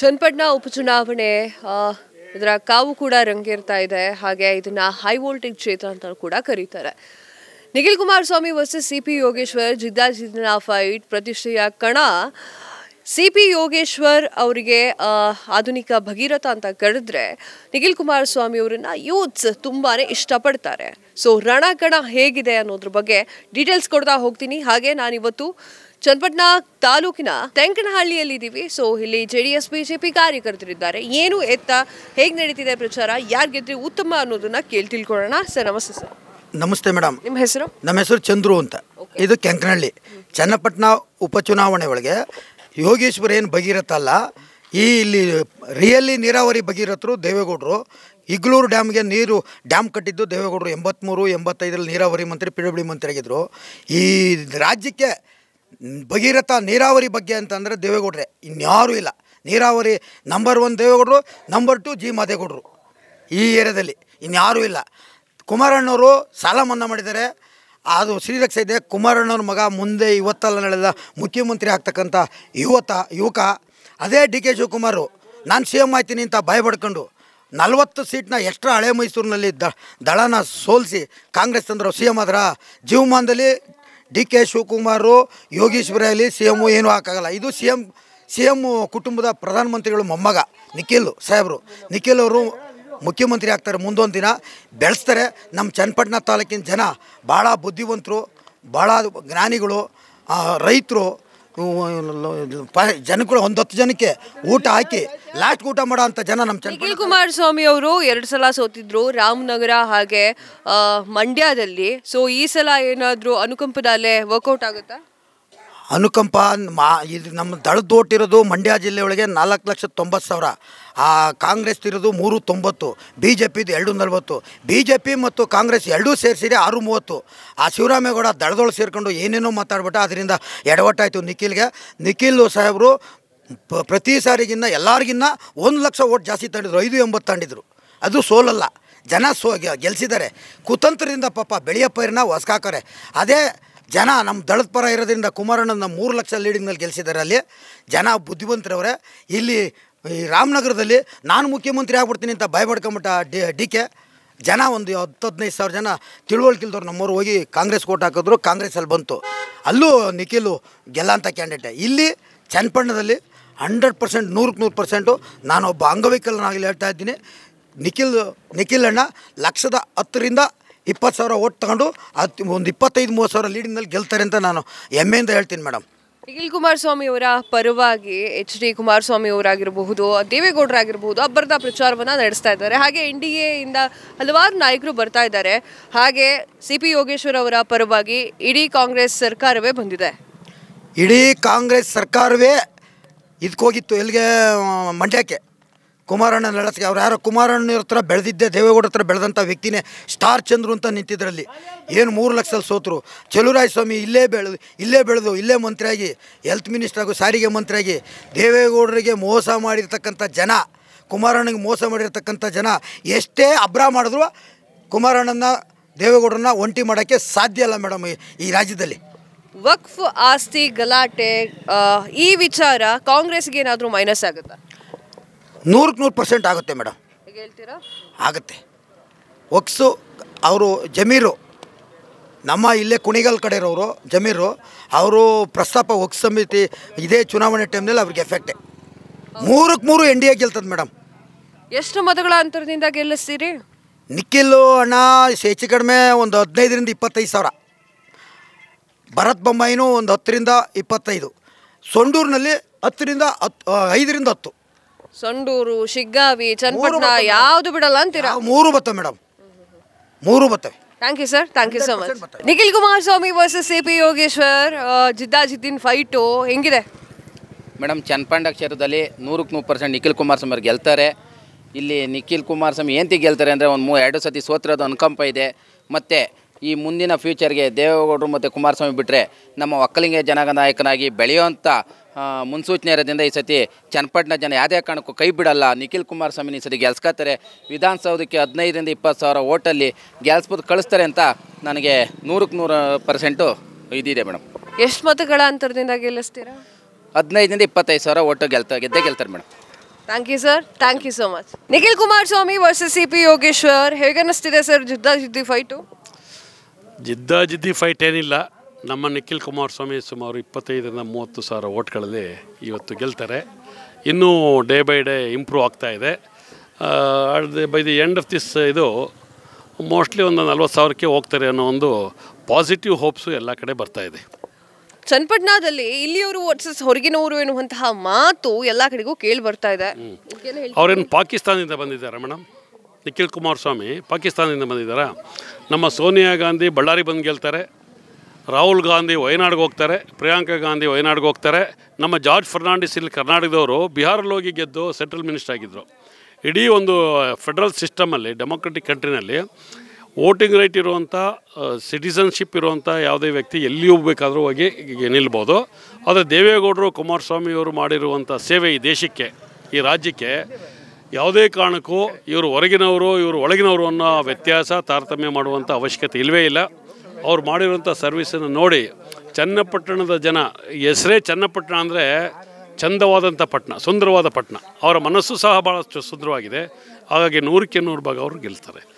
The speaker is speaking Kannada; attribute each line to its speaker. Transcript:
Speaker 1: ಚನ್ನಪಟ್ಟಣ ಉಪಚುನಾವಣೆ ಇದರ ಕಾವು ಕೂಡ ರಂಗೇರ್ತಾ ಇದೆ ಹಾಗೆ ಇದನ್ನ ಹೈ ವೋಲ್ಟೇಜ್ ಕ್ಷೇತ್ರ ಅಂತ ಕೂಡ ಕರೀತಾರೆ Nikhil Kumaraswamy versus C P Yogeshwar ಜಿದ್ದಾಜಿದ್ದಿನ ಫೈಟ್ ಪ್ರತಿಷ್ಠೆಯ ಕಣ ಸಿ ಪಿ ಯೋಗೇಶ್ವರ್ ಅವರಿಗೆ ಆಧುನಿಕ ಭಗೀರಥ ಅಂತ ಕರೆದ್ರೆ ನಿಖಿಲ್ ಕುಮಾರಸ್ವಾಮಿ ಅವರನ್ನ ಯೂತ್ಸ್ ತುಂಬಾ ಇಷ್ಟಪಡ್ತಾರೆ ಸೊ ರಣಕಣ ಹೇಗಿದೆ ಅನ್ನೋದ್ರ ಬಗ್ಗೆ ಡೀಟೇಲ್ಸ್ ಕೊಡ್ತಾ ಹೋಗ್ತೀನಿ ಹಾಗೆ ನಾನಿವತ್ತು ಚನ್ನಪಟ್ಟಣ ತಾಲೂಕಿನ ಇದ್ದೀವಿ ಸೊ ಇಲ್ಲಿ ಜೆ ಡಿ ಎಸ್ ಬಿಜೆಪಿ ಕಾರ್ಯಕರ್ತರಿದ್ದಾರೆ ಏನು ಎತ್ತ ಹೇಗೆ ನಡೀತಿದೆ ಪ್ರಚಾರ ಯಾರು ಗೆದ್ರೆ ಉತ್ತಮ ಅನ್ನೋದನ್ನ ಕೇಳಿ ತಿಳ್ಕೊಳ್ಳೋಣ ಸರ್ ನಮಸ್ತೆ ಸರ್
Speaker 2: ನಮಸ್ತೆ ಮೇಡಮ್ ನಿಮ್ಮ ಹೆಸರು ನಮ್ಮ ಹೆಸರು ಚಂದ್ರು ಅಂತ ಇದು ಕೆಂಕನಹಳ್ಳಿ ಚನ್ನಪಟ್ಟಣ ಉಪಚುನಾವಣೆ ಒಳಗೆ ಯೋಗೇಶ್ವರ್ ಏನು ಭಗೀರಥಲ್ಲ ಈ ಇಲ್ಲಿ ರಿಯಲ್ಲಿ ನೀರಾವರಿ ಭಗೀರಥರು ದೇವೇಗೌಡರು ಇಗ್ಲೂರು ಡ್ಯಾಮ್ಗೆ ನೀರು ಡ್ಯಾಮ್ ಕಟ್ಟಿದ್ದು ದೇವೇಗೌಡರು ಎಂಬತ್ತ್ಮೂರು ಎಂಬತ್ತೈದರಲ್ಲಿ ನೀರಾವರಿ ಮಂತ್ರಿ ಪಿ ಡಬ್ಲ್ಯೂ ಆಗಿದ್ರು ಈ ರಾಜ್ಯಕ್ಕೆ ಭಗೀರಥ ನೀರಾವರಿ ಬಗ್ಗೆ ಅಂತಂದರೆ ದೇವೇಗೌಡ್ರೆ ಇನ್ಯಾರೂ ಇಲ್ಲ ನೀರಾವರಿ ನಂಬರ್ ಒನ್ ದೇವೇಗೌಡರು ನಂಬರ್ ಟು ಜಿ ಮಾದೇಗೌಡರು ಈ ಏರಿಯಾದಲ್ಲಿ ಇನ್ಯಾರೂ ಇಲ್ಲ ಕುಮಾರಣ್ಣವರು ಸಾಲ ಮನ್ನಾ ಮಾಡಿದ್ದಾರೆ ಅದು ಶ್ರೀರಕ್ಷ ಇದೆ ಕುಮಾರಣ್ಣವ್ರ ಮಗ ಮುಂದೆ ಇವತ್ತಲ್ಲ ನಡೆದ ಮುಖ್ಯಮಂತ್ರಿ ಆಗ್ತಕ್ಕಂಥ ಯುವತ ಯುವಕ ಅದೇ ಡಿ ಕೆ ಶಿವಕುಮಾರು ನಾನು ಸಿ ಎಮ್ ಆಯ್ತೀನಿ ಅಂತ ಭಯ ಪಡ್ಕೊಂಡು ನಲವತ್ತು ಸೀಟ್ನ ಎಕ್ಸ್ಟ್ರಾ ಹಳೆ ಮೈಸೂರಿನಲ್ಲಿ ದಳನ ಸೋಲಿಸಿ ಕಾಂಗ್ರೆಸ್ ತಂದರು ಸಿ ಎಮ್ ಆದ್ರ ಜೀವಮಾನದಲ್ಲಿ ಡಿ ಕೆ ಶಿವಕುಮಾರು ಅಲ್ಲಿ ಸಿ ಎಮ್ಮು ಏನೂ ಹಾಕಾಗಲ್ಲ ಇದು ಸಿ ಎಮ್ ಸಿ ಎಮ್ ಕುಟುಂಬದ ಪ್ರಧಾನಮಂತ್ರಿಗಳು ಮೊಮ್ಮಗ ನಿಖಿಲ್ ಸಾಹೇಬರು ನಿಖಿಲ್ ಅವರು ಮುಖ್ಯಮಂತ್ರಿ ಆಗ್ತಾರೆ ಮುಂದೊಂದು ದಿನ ಬೆಳೆಸ್ತಾರೆ ನಮ್ಮ ಚನ್ನಪಟ್ಟಣ ತಾಲೂಕಿನ ಜನ ಭಾಳ ಬುದ್ಧಿವಂತರು ಭಾಳ ಜ್ಞಾನಿಗಳು ರೈತರು ಜನಗಳು ಒಂದೊತ್ತು ಜನಕ್ಕೆ ಊಟ ಹಾಕಿ ಲಾಸ್ಟ್ ಊಟ ಮಾಡೋ ಅಂತ ಜನ ನಮ್ಮ
Speaker 1: ನಿಖಿಲ್ ಕುಮಾರಸ್ವಾಮಿ ಅವರು ಎರಡು ಸಲ ಸೋತಿದ್ರು ರಾಮನಗರ ಹಾಗೆ ಮಂಡ್ಯದಲ್ಲಿ ಸೊ ಈ ಸಲ ಏನಾದರೂ ಅನುಕಂಪದ ಅಲ್ಲೇ ವರ್ಕೌಟ್ ಆಗುತ್ತಾ
Speaker 2: ಅನುಕಂಪ ಮಾ ಇದು ನಮ್ಮ ದಳದ ಓಟಿರೋದು ಮಂಡ್ಯ ಜಿಲ್ಲೆಯೊಳಗೆ ನಾಲ್ಕು ಲಕ್ಷ ತೊಂಬತ್ತು ಸಾವಿರ ಆ ಕಾಂಗ್ರೆಸ್ ಇರೋದು ಮೂರು ತೊಂಬತ್ತು ಬಿ ಜೆ ಪಿದು ಎರಡು ನಲ್ವತ್ತು ಬಿ ಜೆ ಪಿ ಮತ್ತು ಕಾಂಗ್ರೆಸ್ ಎರಡೂ ಸೇರಿಸಿರಿ ಆರು ಮೂವತ್ತು ಆ ಶಿವರಾಮೇಗೌಡ ದಳದೊಳಗೆ ಸೇರಿಕೊಂಡು ಏನೇನೋ ಮಾತಾಡ್ಬಿಟ್ಟ ಅದರಿಂದ ಎಡವಟ್ಟಾಯಿತು ನಿಖಿಲ್ಗೆ ನಿಖಿಲ್ ಸಾಹೇಬರು ಪ್ರತಿ ಸಾರಿಗಿನ್ನ ಎಲ್ಲರಿಗಿನ್ನ ಒಂದು ಲಕ್ಷ ಓಟ್ ಜಾಸ್ತಿ ತಂಡಿದ್ರು ಐದು ಎಂಬತ್ತು ತಂಡಿದ್ರು ಅದು ಸೋಲಲ್ಲ ಜನ ಸೋ ಗೆಲ್ಸಿದ್ದಾರೆ ಕುತಂತ್ರದಿಂದ ಪಾಪ ಬೆಳೆಯ ಪೈರನ್ನ ಹೊಸ್ಕಾಕರೆ ಅದೇ ಜನ ನಮ್ಮ ದಳದ ಪರ ಇರೋದ್ರಿಂದ ಕುಮಾರಣ್ಣನ ಮೂರು ಲಕ್ಷ ಲೀಡಿಂಗ್ನಲ್ಲಿ ಗೆಲ್ಸಿದ್ದಾರೆ ಅಲ್ಲಿ ಜನ ಬುದ್ಧಿವಂತರವ್ರೆ ಇಲ್ಲಿ ಈ ರಾಮನಗರದಲ್ಲಿ ನಾನು ಮುಖ್ಯಮಂತ್ರಿ ಆಗ್ಬಿಡ್ತೀನಿ ಅಂತ ಭಯಪಡ್ಕೊಂಬಿಟ್ಟ ಡಿ ಡಿ ಕೆ ಜನ ಒಂದು ಹತ್ತು ಹದಿನೈದು ಸಾವಿರ ಜನ ತಿಳುವಳಿಕಿಲ್ದವ್ರು ನಮ್ಮವ್ರು ಹೋಗಿ ಕಾಂಗ್ರೆಸ್ ಓಟ್ ಹಾಕಿದ್ರು ಕಾಂಗ್ರೆಸ್ಸಲ್ಲಿ ಬಂತು ಅಲ್ಲೂ ನಿಖಿಲು ಗೆಲ್ಲಂಥ ಕ್ಯಾಂಡಿಡೇಟ್ ಇಲ್ಲಿ ಚನ್ನಪಣ್ಣದಲ್ಲಿ ಹಂಡ್ರೆಡ್ ಪರ್ಸೆಂಟ್ ನೂರಕ್ಕೆ ನೂರು ಪರ್ಸೆಂಟು ನಾನೊಬ್ಬ ಅಂಗವಿಕಲನಾಗಲಿ ಹೇಳ್ತಾ ಇದ್ದೀನಿ ನಿಖಿಲ್ ನಿಖಿಲ್ ಅಣ್ಣ ಲಕ್ಷದ ಹತ್ತರಿಂದ ಇಪ್ಪತ್ತು ಸಾವಿರ ಓಟ್ ತಗೊಂಡು ಅದು ಒಂದು ಇಪ್ಪತ್ತೈದು ಮೂವತ್ತು ಸಾವಿರ ಲೀಡಿನಲ್ಲಿ ಗೆಲ್ತಾರೆ ಅಂತ ನಾನು ಹೆಮ್ಮೆಯಿಂದ ಹೇಳ್ತೀನಿ ಮೇಡಮ್
Speaker 1: ನಿಖಿಲ್ ಕುಮಾರಸ್ವಾಮಿ ಅವರ ಪರವಾಗಿ ಎಚ್ ಡಿ ಕುಮಾರಸ್ವಾಮಿ ಅವರಾಗಿರಬಹುದು ದೇವೇಗೌಡರಾಗಿರಬಹುದು ಅಬ್ಬರದ ಪ್ರಚಾರವನ್ನು ನಡೆಸ್ತಾ ಇದ್ದಾರೆ ಹಾಗೆ ಎನ್ ಡಿ ಎಯಿಂದ ಹಲವಾರು ನಾಯಕರು ಬರ್ತಾ ಇದ್ದಾರೆ ಹಾಗೆ ಸಿ ಪಿ ಯೋಗೇಶ್ವರ ಅವರ ಪರವಾಗಿ ಇಡೀ ಕಾಂಗ್ರೆಸ್ ಸರ್ಕಾರವೇ
Speaker 2: ಬಂದಿದೆ ಇಡೀ ಕಾಂಗ್ರೆಸ್ ಸರ್ಕಾರವೇ ಇದಕ್ಕೋಗಿತ್ತು ಎಲ್ಲಿಗೆ ಮಂಡ್ಯಕ್ಕೆ ಕುಮಾರಣ್ಣ ನಡಸ್ಕೆ ಅವ್ರು ಯಾರೋ ಕುಮಾರಣ್ಣನ ಹತ್ರ ಬೆಳೆದಿದ್ದೆ ದೇವೇಗೌಡ ಹತ್ರ ಬೆಳೆದಂಥ ವ್ಯಕ್ತಿನೇ ಸ್ಟಾರ್ ಚಂದ್ರು ಅಂತ ನಿಂತಿದ್ರಲ್ಲಿ ಏನು ಮೂರು ಲಕ್ಷದಲ್ಲಿ ಸೋತರು ಚಲುರಾಯ ಸ್ವಾಮಿ ಇಲ್ಲೇ ಬೆಳೆದು ಇಲ್ಲೇ ಬೆಳೆದು ಇಲ್ಲೇ ಮಂತ್ರಿಯಾಗಿ ಹೆಲ್ತ್ ಹಾಗೂ ಸಾರಿಗೆ ಮಂತ್ರಿಯಾಗಿ ದೇವೇಗೌಡರಿಗೆ ಮೋಸ ಮಾಡಿರ್ತಕ್ಕಂಥ ಜನ ಕುಮಾರಣ್ಣಗೆ ಮೋಸ ಮಾಡಿರ್ತಕ್ಕಂಥ ಜನ ಎಷ್ಟೇ ಅಬ್ರ ಮಾಡಿದ್ರು ಕುಮಾರಣ್ಣನ ದೇವೇಗೌಡರನ್ನ ಒಂಟಿ ಮಾಡೋಕ್ಕೆ ಸಾಧ್ಯ ಅಲ್ಲ ಮೇಡಮ್ ಈ ರಾಜ್ಯದಲ್ಲಿ
Speaker 1: ವಕ್ಫ್ ಆಸ್ತಿ ಗಲಾಟೆ ಈ ವಿಚಾರ ಕಾಂಗ್ರೆಸ್ಗೆ ಏನಾದರೂ ಮೈನಸ್ ಆಗುತ್ತಾ
Speaker 2: ನೂರಕ್ಕೆ ನೂರು ಪರ್ಸೆಂಟ್ ಆಗುತ್ತೆ ಮೇಡಮ್ ಹೇಳ್ತೀರಾ ಆಗುತ್ತೆ ಒಕ್ಸು ಅವರು ಜಮೀರು ನಮ್ಮ ಇಲ್ಲೇ ಕುಣಿಗಲ್ ಕಡೆ ಇರೋರು ಜಮೀರು ಅವರು ಪ್ರಸ್ತಾಪ ಒಕ್ಸ್ ಸಮಿತಿ ಇದೇ ಚುನಾವಣೆ ಟೈಮ್ನಲ್ಲಿ ಅವ್ರಿಗೆ ಎಫೆಕ್ಟೇ ಮೂರಕ್ಕೆ ಮೂರು ಎನ್ ಡಿ ಎ ಗೆಲ್ತದೆ ಮೇಡಮ್
Speaker 1: ಎಷ್ಟು ಮತಗಳ ಅಂತರದಿಂದ ಗೆಲ್ಲಿಸ್ತೀರಿ
Speaker 2: ನಿಖಿಲು ಅಣ್ಣ ಹೆಚ್ಚು ಕಡಿಮೆ ಒಂದು ಹದಿನೈದರಿಂದ ಇಪ್ಪತ್ತೈದು ಸಾವಿರ ಭರತ್ ಬೊಮ್ಮಾಯಿನೂ ಒಂದು ಹತ್ತರಿಂದ ಇಪ್ಪತ್ತೈದು ಸೊಂಡೂರಿನಲ್ಲಿ ಹತ್ತರಿಂದ ಹತ್ತು ಐದರಿಂದ ಹತ್ತು
Speaker 1: ಸಂಡೂರು ಶಿಗ್ಗಾವಿ ಚನ್ನಪಟ್ಟಣ ಯಾವ್ದು ಬಿಡಲ್ಲ ಅಂತೀರಾ
Speaker 2: ಮೂರು ಬತ್ತ ಮೇಡಮ್ ಮೂರು ಬತ್ತವೆ
Speaker 1: thank you sir thank you so much Nikhil Kumar Swamy versus C P Yogeshwar ಜಿದ್ದಾ ಫೈಟು ಹೆಂಗಿದೆ
Speaker 2: ಮೇಡಮ್ ಚನ್ನಪಂಡ ಕ್ಷೇತ್ರದಲ್ಲಿ ನೂರಕ್ಕೆ ನೂರು ಪರ್ಸೆಂಟ್ ನಿಖಿಲ್ ಕುಮಾರ್ ಸ್ವಾಮಿ ಗೆಲ್ತಾರೆ ಇಲ್ಲಿ ನಿಖಿಲ್ ಕುಮಾರ್ ಸ್ವಾಮಿ ಏನತಿ ಗೆಲ್ತಾರೆ ಅಂದರೆ ಒಂದು ಮೂ ಎರಡು ಸತಿ ಸೋತ್ರದ ಅನುಕಂಪ ಇದೆ ಮತ್ತು ಈ ಮುಂದಿನ ಫ್ಯೂಚರ್ಗೆ ದೇವೇಗೌಡರು ಮತ್ತು ಕುಮಾರಸ್ವಾಮಿ ಬಿಟ್ಟರೆ ನಮ್ಮ ಒಕ್ಕಲಿಂಗ ಜನಾಂಗ ನಾಯಕನಾಗಿ ಬೆಳೆಯುವಂಥ ಮುನ್ಸೂಚನೆ ಇರೋದ್ರಿಂದ ಈ ಸತಿ ಚನ್ನಪಟ್ಟಣ ಜನ ಯಾವುದೇ ಕಾರಣಕ್ಕೂ ಕೈ ಬಿಡಲ್ಲ ನಿಖಿಲ್ ಕುಮಾರಸ್ವಾಮಿನ ಈ ಸತಿ ಗೆಲ್ಸ್ಕೊತಾರೆ ವಿಧಾನಸೌಧಕ್ಕೆ ಹದಿನೈದರಿಂದ ಇಪ್ಪತ್ತು ಸಾವಿರ ಓಟಲ್ಲಿ ಗೆಲ್ಸ್ಬೋದು ಕಳಿಸ್ತಾರೆ ಅಂತ ನನಗೆ ನೂರಕ್ಕೆ ನೂರು ಪರ್ಸೆಂಟು ಇದಿದೆ ಮೇಡಮ್
Speaker 1: ಎಷ್ಟು ಮತಗಳ ಅಂತರದಿಂದ ಗೆಲ್ಲಿಸ್ತೀರಾ
Speaker 2: ಹದಿನೈದರಿಂದ ಇಪ್ಪತ್ತೈದು ಸಾವಿರ ಓಟು ಗೆಲ್ತ ಗೆದ್ದೇ ಗೆಲ್ತಾರೆ madam
Speaker 1: thank you sir thank you so much Nikhil Kumaraswamy versus C P Yogeshwar ಹೇಗೆ ಅನ್ನಿಸ್ತಿದೆ ಸರ್ ಜಿದ್ದಾ ಜಿದ್ದಿ ಫೈಟು
Speaker 3: ಜಿದ್ದಾ ಜಿದ್ದಿ ಫೈಟ್ ಏನಿಲ್ಲ ನಮ್ಮ ನಿಖಿಲ್ ಕುಮಾರಸ್ವಾಮಿ ಸುಮಾರು ಇಪ್ಪತ್ತೈದರಿಂದ ಮೂವತ್ತು ಸಾವಿರ ಓಟ್ಗಳಲ್ಲಿ ಇವತ್ತು ಗೆಲ್ತಾರೆ ಇನ್ನೂ ಡೇ ಬೈ ಡೇ ಇಂಪ್ರೂವ್ ಆಗ್ತಾ ಇದೆ by the end of this ಇದು ಮೋಸ್ಟ್ಲಿ ಒಂದು ನಲ್ವತ್ತು ಸಾವಿರಕ್ಕೆ ಹೋಗ್ತಾರೆ ಅನ್ನೋ ಒಂದು ಪಾಸಿಟಿವ್ ಹೋಪ್ಸು ಎಲ್ಲ ಕಡೆ ಬರ್ತಾ ಇದೆ
Speaker 1: ಚನ್ನಪಟ್ಟಣದಲ್ಲಿ ಇಲ್ಲಿಯವರು ವರ್ಸಸ್ ಹೊರಗಿನವರು ಎನ್ನುವಂತಹ ಮಾತು ಎಲ್ಲ ಕಡೆಗೂ ಕೇಳಿ ಬರ್ತಾ ಇದೆ ಅವರೇನು
Speaker 3: ಪಾಕಿಸ್ತಾನದಿಂದ ಬಂದಿದ್ದಾರೆ ಮೇಡಮ್ ನಿಖಿಲ್ ಕುಮಾರಸ್ವಾಮಿ ಪಾಕಿಸ್ತಾನದಿಂದ ಬಂದಿದ್ದಾರಾ ನಮ್ಮ ಸೋನಿಯಾ ಗಾಂಧಿ ಬಳ್ಳಾರಿ ಬಂದು ಗೆಲ್ತಾರೆ ರಾಹುಲ್ ಗಾಂಧಿ ವಯನಾಡ್ಗೆ ಹೋಗ್ತಾರೆ ಪ್ರಿಯಾಂಕಾ ಗಾಂಧಿ ವಯನಾಡ್ಗೆ ಹೋಗ್ತಾರೆ ನಮ್ಮ ಜಾರ್ಜ್ ಫರ್ನಾಂಡಿಸ್ ಇಲ್ಲಿ ಕರ್ನಾಟಕದವರು ಬಿಹಾರಲ್ಲಿ ಹೋಗಿ ಗೆದ್ದು ಸೆಂಟ್ರಲ್ ಮಿನಿಸ್ಟರ್ ಆಗಿದ್ದರು ಇಡೀ ಒಂದು ಫೆಡ್ರಲ್ ಸಿಸ್ಟಮಲ್ಲಿ ಡೆಮೊಕ್ರೆಟಿಕ್ ಕಂಟ್ರಿನಲ್ಲಿ ವೋಟಿಂಗ್ ರೈಟ್ ಇರುವಂಥ ಸಿಟಿಸನ್ಶಿಪ್ ಇರುವಂಥ ಯಾವುದೇ ವ್ಯಕ್ತಿ ಎಲ್ಲಿ ಹೋಗ್ಬೇಕಾದ್ರೂ ಹೋಗಿ ನಿಲ್ಬೋದು ಆದರೆ ದೇವೇಗೌಡರು ಕುಮಾರಸ್ವಾಮಿಯವರು ಮಾಡಿರುವಂಥ ಸೇವೆ ಈ ದೇಶಕ್ಕೆ ಈ ರಾಜ್ಯಕ್ಕೆ ಯಾವುದೇ ಕಾರಣಕ್ಕೂ ಇವರು ಹೊರಗಿನವರು ಇವರು ಒಳಗಿನವರು ಅನ್ನೋ ವ್ಯತ್ಯಾಸ ತಾರತಮ್ಯ ಮಾಡುವಂಥ ಅವಶ್ಯಕತೆ ಇಲ್ಲವೇ ಇಲ್ಲ ಅವ್ರು ಮಾಡಿರೋಂಥ ಸರ್ವಿಸನ್ನು ನೋಡಿ ಚನ್ನಪಟ್ಟಣದ ಜನ ಹೆಸರೇ ಚನ್ನಪಟ್ಟಣ ಅಂದರೆ ಚಂದವಾದಂಥ ಪಟ್ಟಣ ಸುಂದರವಾದ ಪಟ್ಟಣ ಅವರ ಮನಸ್ಸು ಸಹ ಭಾಳಷ್ಟು ಸುಂದರವಾಗಿದೆ ಹಾಗಾಗಿ ನೂರಕ್ಕೆ ನೂರು ಭಾಗ ಅವರು ಗೆಲ್ತಾರೆ